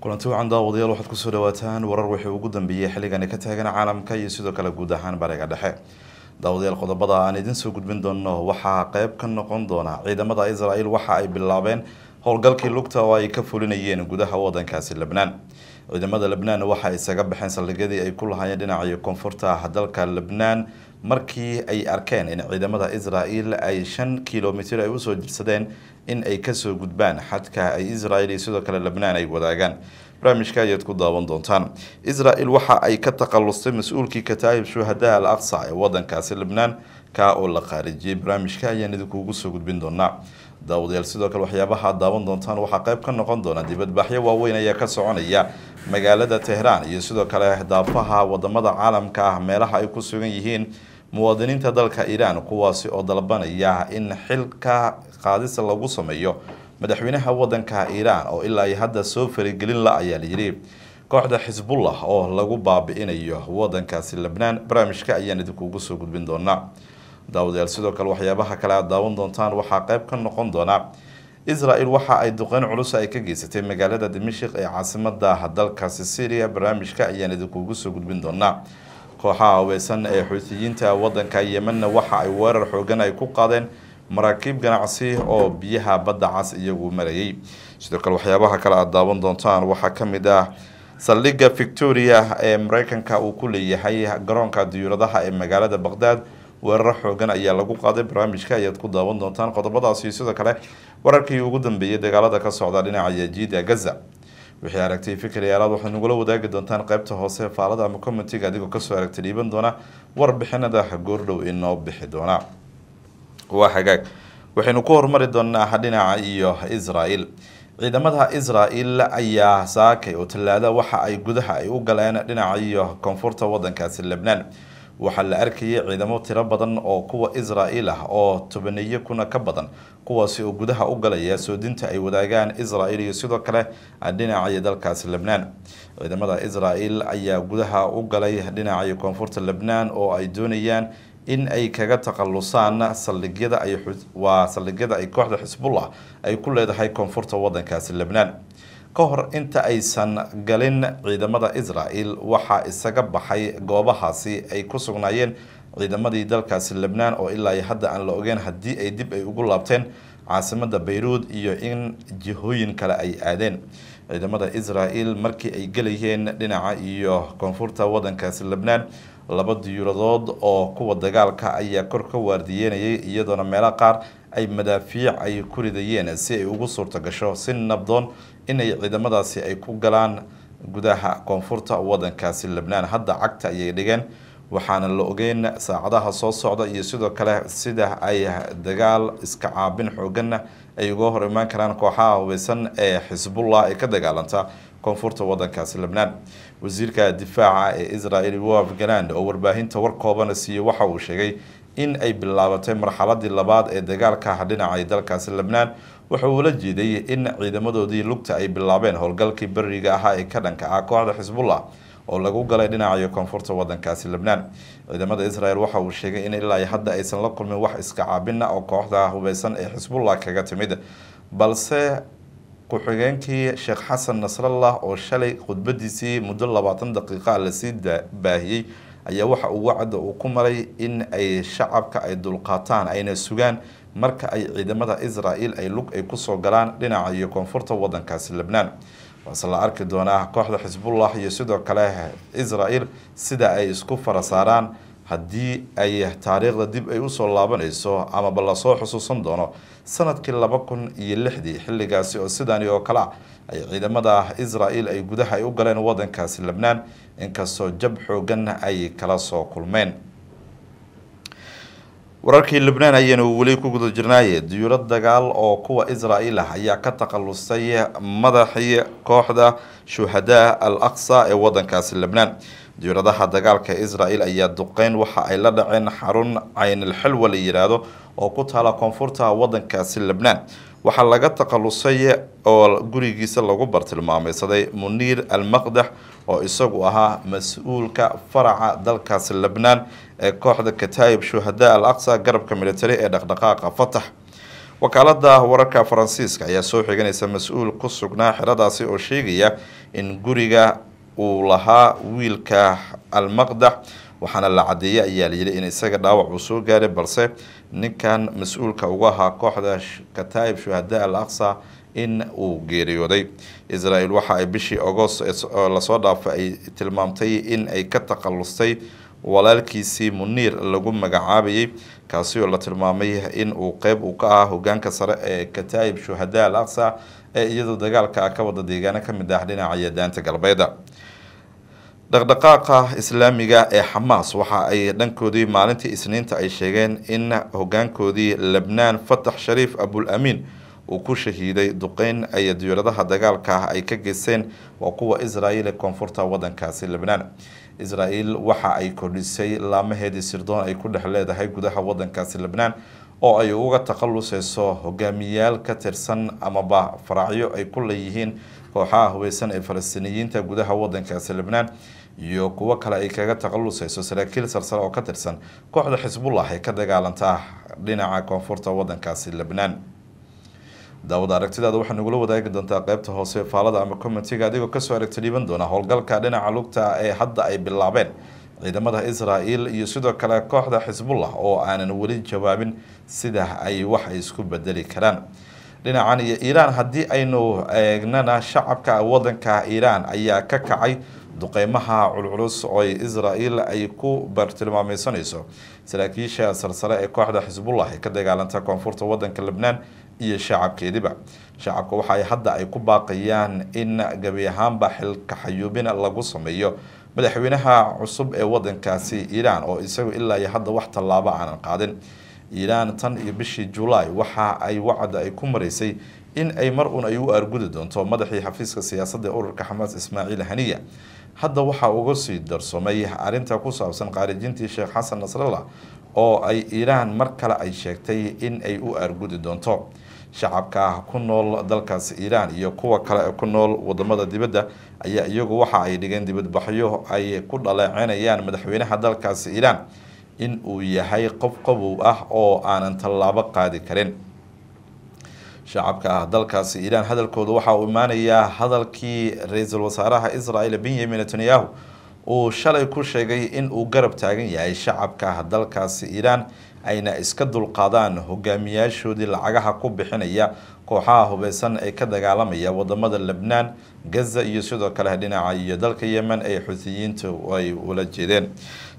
kulanti wacan daawadayaal waxaad kusoo dhawaataan warar wixii ugu dambeeyey xilligani ka taagan caalamka iyo sidoo kale guud ahaan bariga dhexe daawadayaal qodobada aan idin soo gudbin doono waxaa qeyb ka noqon doona ciidamada israael waxa ay bilaabeen howlgalkii lugta oo ay ka fulinayeen gudaha waddankaasi lebnaan ciidamada lebnaan waxa ay isaga baxeen saldhigyadii ay ku lahaayeen dhinaca koonfurtaha dalka lebnaan markii ay arkeen in ciidamada israel ay shan kilomitr ay usoo jirsadeen in ay kasoo gudbaan xadka ay israel iyo sidoo kale lebnan ay wadaagaan barnaamijka ayaad ku daawan doontaan israel waxa ay ka takhalustay mas-uulkii kataa'ib shuhadaha al aqsa ee wadankaasi lebnaan kaa oo la qaarijiyey barnaamijka ayaan idinkuugu soo gudbin doonaa daawadayaal sidoo kale waxyaabaha daawan doontaan waxaa qayb ka noqon doona dibadbaxyo waaweyn ayaa ka soconaya magaalada tehraan iyo sidoo kale daafaha wadamada caalamka ah meelaha ay ku sugan yihiin muwaadiniinta dalka iiraan kuwaasi oo dalbanaya in xilka qaadis lagu sameeyo madaxweynaha wadanka iiraan oo ilaa ay hadda soo faragelin la ayaa layidhi kooxda xisbullah oo lagu baabi'inayo wadankaasi lebnaan barnaamijka ayaan idinkuugu soo gudbin doonaa daawadayaal sidoo kale waxyaabaha kale aad daawan doontaan waxaa qeyb ka noqon doonaa isra-el waxa ay duqeyn culus ay ka geysatay magaalada dimashik ee caasimada dalkaasi syria barnaamijka ayaan idinkugu soo gudbin doonaa kooxaha haweysan ee xuutiyiinta wadanka yemenna waxa ay weerar xoogan ay ku qaadeen maraakiib ganacsi oo biyaha badda cas iyagu marayay sidoo kale waxyaabaha kale aad daawan doontaan waxaa ka mid ah saldhiga victoria ee mareykanka uu ku leeyahay garoonka diyuuradaha ee magaalada baqhdaad weerar xoogan ayaa lagu qaaday barnaamijka ayaad ku daawan doontaan qodobadaasi sidoo kale wararkii ugu dambeeyey dagaalada ka socda dhinaca yajiida gaza wixii aragtay fikiryaalaad waxay nagula wadaagi doontaan qeybta hoose faalada ama commentiga adigoo kasoo aragtay dhiiban doona warbixinada ah, goordhow inoo bixi doona waa hagaag waxaynu ku horumari doonaa dhinaca iyo isra-el ciidamada isra-el ayaa saakay oo tallaada waxa ay gudaha ay u galeen dhinaca iyo koonfurta wadankaasi lebnaan waxaa la arkayay ciidamo tiro badan oo kuwa israa'iil ah oo tobaniyo kuna ka badan kuwaasi oo gudaha u galaya soodinta ay wadaagaan israa'iil iyo sidoo kale dhinacii dalkaasi lebnaan ciidamada israa'iil ayaa gudaha u galay dhinacii koonfurta lebnaan oo ay doonayaan in ay kaga taqalusaan saldhigyada ay waa saldhigyada ay kooxda xisbullah ay ku leedahay koonfurta waddankaasi lebnaan ka hor inta aysan galin ciidamada israa'el waxaa isaga baxay goobahaasi ay ku sugnaayeen ciidamadii dalkaasi lebnaan oo ilaa iyo hadda aan la ogeyn haddii ay dib ay ugu laabteen caasimada bayruud iyo in jihooyin kale ay aadeen ciidamada israa'el markii ay gelayeen dhinaca iyo koonfurta waddankaasi lebnaan laba diyuuradood oo kuwa dagaalka ayaa kor ka waardiyeenayay iyadoona meelo qaar ay madaafiic ay ku ridayeen si ay ugu suurta gasho si nabdoon inay ciidamadaasi ay ku galaan gudaha koonfurta wadankaasi lebnaan hadda cagta ayay dhigeen waxaana la ogeyn saacadaha soo socda iyo sidoo kale sida ay dagaal iska caabin xooganna ay uga hor imaan karaan kooxaha hubeysan ee xisbullah ee ka dagaalanta koonfurta wadankaasi lebnaan wasiirka difaaca ee israel yoab galand oo warbaahinta war koobana siiyey waxa uu sheegay in ay bilaabatay marxaladii labaad ee dagaalkaha ah dhinacay dalkaasi lebnaan waxa uu la jeeday in ciidamadoodii lugta ay bilaabeen howlgalkii beriga ahaa ee ka dhanka ah kooxda xisbullah oo lagu galay dhinacayo koonfurta wadankaasi lebnaan ciidamada israel waxa uu sheegay in ilaa hadda aysan la kulmin wax iska caabin oo kooxda hubeysan ee xisbullah kaga timid balse ku-xigeenkii sheekh xasan nasrallah oo shalay khudbadiisii muddo labaatan daqiiqaa lasii baahiyey ayaa waxa uu wacda uu ku maray in ay shacabka ay dulqaataan ayna sugaan marka ay ciidamada israel ay lug ay kusoo galaan dhinaca iyo koonfurta wadankaasi lebnaan waase la arki doonaa kooxda xisbullah iyo sidoo kale israel sida ay isku fara saaraan haddii ay taariikhda dib ay usoo laabanayso amaba lasoo xusuusan doono sanadkii laba kun iyo lixdii xilligaasi oo sidani oo kale ah ay ciidamada israel ay gudaha ay u galeen wadankaasi lebnaan inkastoo jab xooggan ay kala soo kulmeen wararkii lebnaan ayaynu weli ku guda jirnaaye diyuuro dagaal oo kuwa israel ah ayaa ka takhalusay madaxii kooxda shuhadaa al aqsa ee wadankaasi lebnaan diiradaha dagaalka israel ayaa duqeyn waxa ay la dhaceen xarun caynilxilwa la yiraahdo oo ku taala koonfurta wadankaasi lebnaan waxaa laga takhalusay oo gurigiisa lagu bartilmaameysaday muniir almaqdax oo isagu ahaa mas-uulka faraca dalkaasi lebnaan ee kooxda kataayib shuhada al aqsa garabka militari ee dhaqdhaqaaqa fatax wakaalada wararka faransiiska ayaa soo xiganaysa mas-uul ku sugnaa xeradaasi oo sheegaya in guriga uu lahaa wiilka almaqdax waxaana la cadeeyey ayaa la layidhi in isaga dhaawac uu soo gaaray balse ninkan mas-uulka uga ahaa kooxda kataa'ib shuhada al aqsa in uu geeriyooday israa waxa ay bishii agost lasoo dhaafay ay tilmaamtay in ay ka takhallustay walaalkiisii muniir lagu magacaabayey kaasi oo la tilmaamay in uu qeyb uu ka ahaa hogaanka sare ee kataa'ib shuhada al aqsa ee iyadoo dagaalka ah ka wada deegaano ka mid ah dhinaca yadaanta galbeeda dhaqdhaqaaqa islaamiga ee xamaas waxa ay dhankoodii maalintii isniinta ay sheegeen in hogaankoodii lebnaan fatax shariif abul abulamiin uu ku shahiiday duqeyn ay diyaaradaha dagaalka ah ay ka geysteen waa kuwa israa'iil ee koonfurta waddankaasi lebnaan israa'iil waxa ay kordhisay laamaheedii sirdoon ay ku dhex leedahay gudaha waddankaasi lebnaan oo ay uga takhaluseyso hogaamiyaal ka tirsan amaba faracyo ay ku leeyihiin kooxaha hubeysan ee falastiiniyiinta gudaha wadankaasi libnaan iyo kuwo kale ay kaga takhaluseyso saraakiil sarsare oo ka tirsan kooxda xisbullah ee ka dagaalanta dhinaca koonfurta wadankaasi libnaan daawad aragtidaada waxaa nagula wadaagi doontaa qeybta hoose faalada ama commentiga adigoo kasoo aragta dhiiban doona howlgalka dhinaca lugta ee hadda ay bilaabeen ciidamada israael iyo sidoo kale kooxda xisbullah oo aanan weli jawaabin sida ay wax ay isku bedeli karaan dhinacan iyo iiraan haddii aynu eegnana shacabka wadanka iiraan ayaa ka kacay duqeymaha culculus oo israel ay ku bartilmaameysanayso saraakiisha sarsare ee kooxda xisbullah ee ka dagaalanta koonfurta wadanka lebnaan iyo shacabkeediba shacabka waxa hadda ay ku baaqayaan in gebi ahaanba xilka xayuubin lagu sameeyo madaxweynaha cusub ee wadankaasi iiraan oo isagu ilaa iyo hadda wax tallaabo aanan qaadin iiraan tan iyo bishii julaay waxa ay wacda ay ku maraysay in ay mar un ay u aargudi doonto madaxii xafiiska siyaasadda ee ururka xamaas ismaaciil haniya hadda waxaa uga sii darsomay arrinta ku saabsan khaarijintii sheekh xasan nasrallah oo ay iiraan mar kale ay sheegtay in ay u aargudi doonto shacabka ah ku nool dalkaas iiraan iyo kuwa kale ee ku nool wadamada dibadda ayaa iyagu waxa ay dhigeen dibadbaxyo ay ku dhaleecinayaan madaxweynaha dalkaas iiraan in uu yahay qof qabow ah oo aanan tallaabo qaadi karin shacabka ah dalkaasi iiraan hadalkooda waxaa uu imaanayaa hadalkii ra-iisul wasaaraha israel benyamin netanyahu uu shalay ku sheegay in uu garab taagan yahay shacabka dalkaasi iiraan ayna iska dulqaadaan hogaamiyaashoodii lacagaha ku bixinaya kooxaha hubeysan ee ka dagaalamaya wadamada lebnaan gaza iyo sidoo kale dhinaca iyo dalka yemen ee xuutiyiintu ay ula jeedeen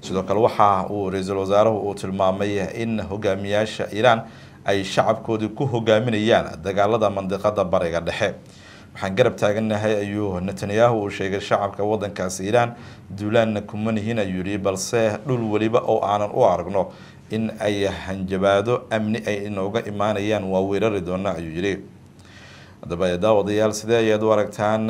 sidoo kale waxa uu ra-iisul wasaaruhu uu tilmaamay in hogaamiyaasha iiraan ay shacabkoodii ku hogaaminayaan dagaalada mandiqada bariga dhexe waxaan garab taagannahay ayuu netanyahu uu sheegay shacabka wadankaasi iiraan duulaanna kuma nihin ayuu yidhi balse dhul weliba oo aanan u aragno in ay hanjabaado amni ay inooga imaanayaan waa weerari doona ayuu yihi haddaba daawadayaal sidee ayaad u aragtaan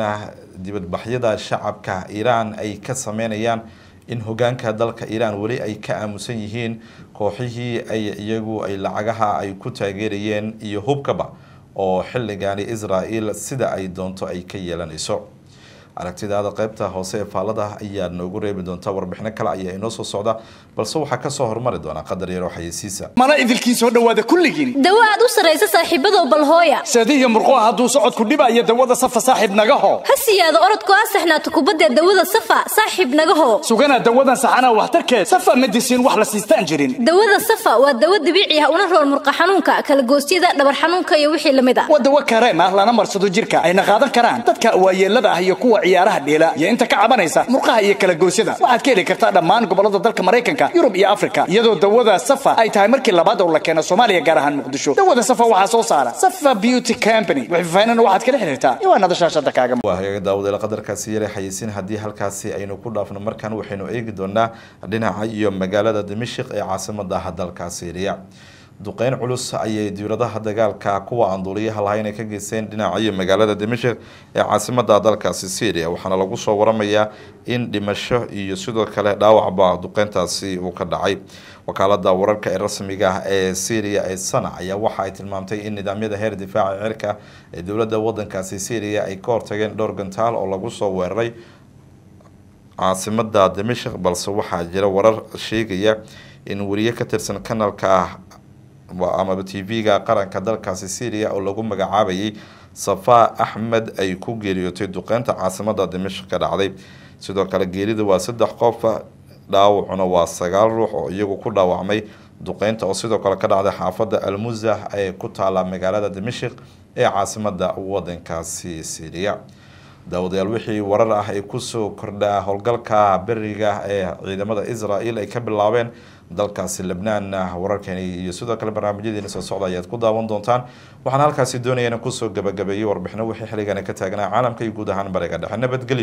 dibadbaxyada shacabka iiraan ay ka sameynayaan in hogaanka dalka iiraan weli ay ka aamusan yihiin kooxihii ay iyagu ay lacagaha ay ku taageerayeen iyo hubkaba oo xilligaani israa'iil sida ay doonto ay ka yeelanayso aragtidaada qeybta hoose ee faallada ayaa noogu reebi doontaa warbixino kale ayaa inoo soo socda balse waxaa kasoo hormari doona qadar yaroo xayeysiisa mana idilkiin soo dhawaada kulligiin dawo aad u sarraysa saaxiibadow balhooya saadihiya murqo ah hadduu socodku dhibayo dawada safa saaxiib nagaho ha siyaado orodku aa saxnaato kubaddee dawada safa saaxiib nagaho suganaa dawadan saxanaa waxtarkeed safa ma wax la siistaan jirin dawada safa waa dawo dabiici ah una roon murqa xanuunka kalagoosyada dhabar xanuunka iyo wixii lamid ah waa dawo kareem ah lana marsado jirka ayna qaadan karaan dadka waayeelada ah iyo kuwa ciyaaraha dheela iyo inta ka cabanaysa murqaha iyo kala goosyada waxaad ka heli kartaa dhammaan gobollada dalka maraykanka yurub iyo afrika iyadoo dawada safa ay tahay markii labaad oo la keeno soomaaliya gaar ahaan muqdisho dawada safa waxaa soo saara safa beauty company wixfafaynana waxaad kala xiriirtaa ciwaanada shaashada kaaga waa hagaga daawadeela qadarkaasi yare xayeysiin haddii halkaasi aynu ku dhaafno markan waxaynu eegi doonaa dhinaca iyo magaalada dimashik ee caasimada dalka syriya duqeyn culus ayay diwladaha dagaalka kuwa aan duuliyaha lahayn ay ka geyseen dhinaca magaalada dimashik ee caasimada dalkaasi syria waxaana lagu soo waramayaa in dhimasho iyo sidoo kale dhaawacba duqeyntaasi uu ka dhacay wakaalada wararka ee rasmiga ah ee syria ee sanac ayaa waxa ay tilmaamtay in nidaamyada heer difaaca cirka ee dowlada wadankaasi syria ay ka hortageen dhowr gantaal oo lagu soo weeraray caasimada dimashik balse waxaa jira warar sheegaya in weriye ka tirsan kanalka ah amaba t v-ga qaranka dalkaasi syria oo lagu magacaabayay safaa axmed ay ku geeriyootay duqeynta caasimada dimashiq ka dhacday sidoo kale geerida waa saddex qof dhaawacuna waa sagaal ruux oo iyagu ku dhaawacmay duqeynta oo sidoo kale ka dhacday xaafada almuzah ee ku taala magaalada dimashik ee caasimada wadankaasi syria daawadayaal wixii warar ah ay kusoo kordhaa howlgalka beriga ee ciidamada isra-el ay ka bilaabeen dalkaasi lebnaan ah, wararkeeni iyo sidoo kale barnaamijyadeena soo socda ayaad ku daawan doontaan waxaan halkaasi doonaya inaan kusoo gabagabeeyey warbixino wixii xilligaana ka taagnaa caalamka iyo guud ahaan bariga dhexe nabadgelyo